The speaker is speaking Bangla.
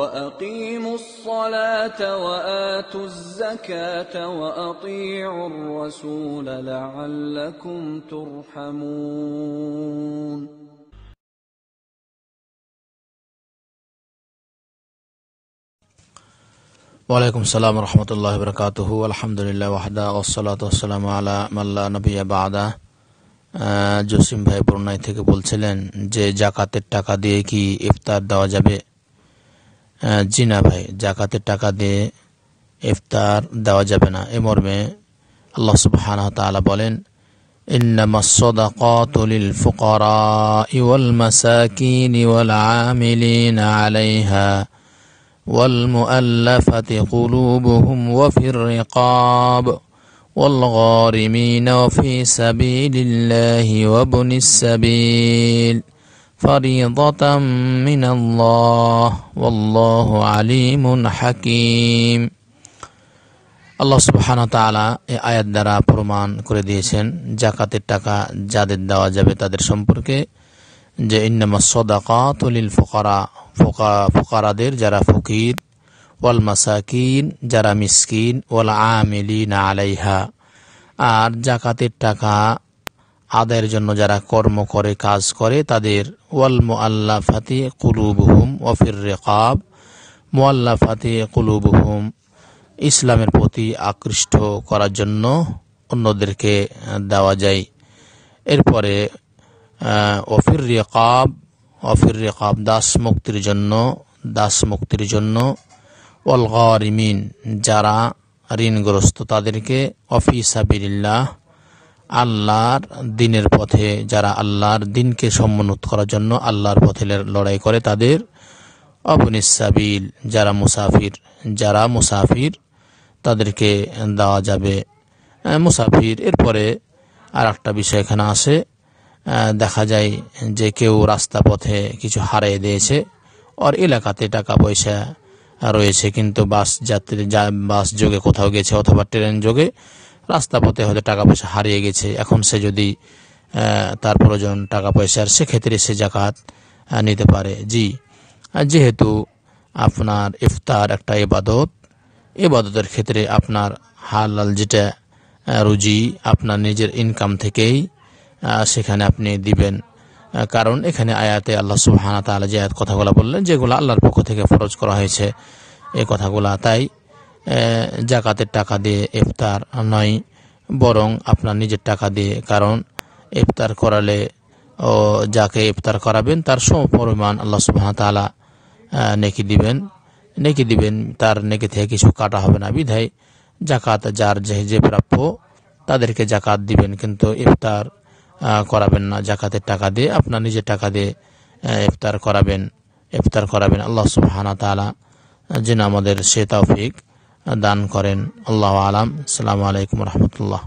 واقيموا الصلاه واتوا الزكاه واطيعوا الرسول لعلكم ترحمون وعليكم السلام ورحمة الله وبركاته والحمد لله وحده والصلاة والسلام على من মাল্লা নবী বাদা জসিম ভাই বরুণাই থেকে বলছিলেন যে জাকাতের টাকা দিয়ে কি ইফতার দেওয়া যাবে জি না ভাই জাকাতের টাকা দিয়ে ইফতার দেওয়া যাবে না এ মর্মে আল্লাহ সুবহান তালা বলেন إنما الصدقات للفقراء والمساكين والعاملين عليها والمؤلفة قلوبهم وفي الرقاب والغارمين وفي سبيل الله وابن السبيل فريضة من الله والله عليم حكيم আল্লাহ সুবহান তালা এ আয়াত দ্বারা প্রমাণ করে দিয়েছেন জাকাতের টাকা যাদের দেওয়া যাবে তাদের সম্পর্কে যে ইন্নামা সদাকা তলিল ফোকারা ফোকা ফোকারাদের যারা ফকির ওয়াল মাসাকিন যারা মিসকিন ওয়াল আমিলিন আলাইহা আর জাকাতের টাকা আদায়ের জন্য যারা কর্ম করে কাজ করে তাদের ওয়ালমু আল্লাহ ফাতে কুলুবহুম ওফির রেকাব মোয়াল্লা ফাতে কুলুবহুম ইসলামের প্রতি আকৃষ্ট করার জন্য অন্যদেরকে দেওয়া যায় এরপরে অফির রেকাব অফির রেকাব দাস মুক্তির জন্য দাস মুক্তির জন্য রিমিন যারা ঋণগ্রস্ত তাদেরকে অফি সাবিল্লাহ আল্লাহর দিনের পথে যারা আল্লাহর দিনকে সম্মানত করার জন্য আল্লাহর পথে লড়াই করে তাদের অবনিসাবিল যারা মুসাফির যারা মুসাফির তাদেরকে দেওয়া যাবে মুসাফির এরপরে আর একটা বিষয় এখানে আসে দেখা যায় যে কেউ রাস্তা পথে কিছু হারিয়ে দিয়েছে ওর এলাকাতে টাকা পয়সা রয়েছে কিন্তু বাস যাত্রী বাস যোগে কোথাও গেছে অথবা ট্রেন যোগে রাস্তা পথে হয়তো টাকা পয়সা হারিয়ে গেছে এখন সে যদি তার প্রয়োজন টাকা পয়সার সেক্ষেত্রে সে জাকাত নিতে পারে জি যেহেতু আপনার ইফতার একটা এবাদত এবাদতের ক্ষেত্রে আপনার হালাল যেটা রুজি আপনার নিজের ইনকাম থেকেই সেখানে আপনি দিবেন কারণ এখানে আয়াতে আল্লাহ সুহানা তালা যে আয়াত কথাগুলো বললেন যেগুলো আল্লাহর পক্ষ থেকে ফরজ করা হয়েছে এই কথাগুলো তাই জাকাতের টাকা দিয়ে ইফতার নয় বরং আপনার নিজের টাকা দিয়ে কারণ ইফতার করালে ও যাকে ইফতার করাবেন তার সম পরিমাণ আল্লাহ সুবাহ তালা নেকি দিবেন নেকি দিবেন তার নেকি থেকে কিছু কাটা হবে না বিধায় জাকাত যার যে যে প্রাপ্য তাদেরকে জাকাত দিবেন কিন্তু ইফতার করাবেন না জাকাতের টাকা দিয়ে আপনার নিজের টাকা দিয়ে ইফতার করাবেন ইফতার করাবেন আল্লাহ সুবাহানা তালা যেন আমাদের সে তৌফিক দান করেন আল্লাহ আলাম সালামু আলাইকুম রহমতুল্লাহ